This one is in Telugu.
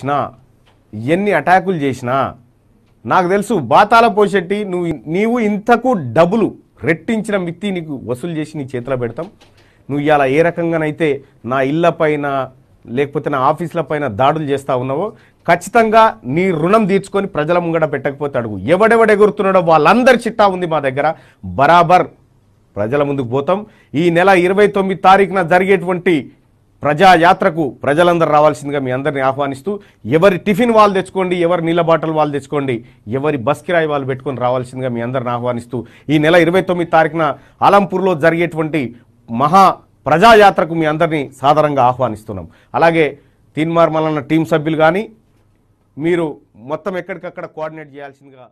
చేసినా ఎన్ని అటాకులు చేసినా నాకు తెలుసు బాతాల పోషెట్టి నువ్వు నీవు ఇంతకు డబ్బులు రెట్టించిన మిత్తి నీకు వసూలు చేసి నీ చేతిలో పెడతాం నువ్వు ఇలా ఏ రకంగానైతే నా ఇళ్ళ పైన లేకపోతే నా ఆఫీసుల పైన దాడులు చేస్తూ ఉన్నావో ఖచ్చితంగా నీ రుణం తీర్చుకొని ప్రజల ముంగడ పెట్టకపోతే అడుగు ఎవడెవడ ఎగురుతున్నాడో వాళ్ళందరి చిట్టా ఉంది మా దగ్గర బరాబర్ ప్రజల ముందుకు పోతాం ఈ నెల ఇరవై తొమ్మిది తారీఖున జరిగేటువంటి ప్రజాయాత్రకు ప్రజలందరూ రావాల్సిందిగా మీ అందరిని ఆహ్వానిస్తూ ఎవరి టిఫిన్ వాళ్ళు తెచ్చుకోండి ఎవరి నీళ్ళ బాటలు వాళ్ళు తెచ్చుకోండి ఎవరి బస్ కిరాయి వాళ్ళు పెట్టుకొని రావాల్సిందిగా మీ అందరిని ఆహ్వానిస్తూ ఈ నెల ఇరవై తొమ్మిది తారీఖున అలంపూర్లో జరిగేటువంటి మహా ప్రజాయాత్రకు మీ అందరినీ సాధారణంగా ఆహ్వానిస్తున్నాం అలాగే తీన్మార్ మలన్న టీం సభ్యులు కానీ మీరు మొత్తం ఎక్కడికక్కడ కోఆర్డినేట్ చేయాల్సిందిగా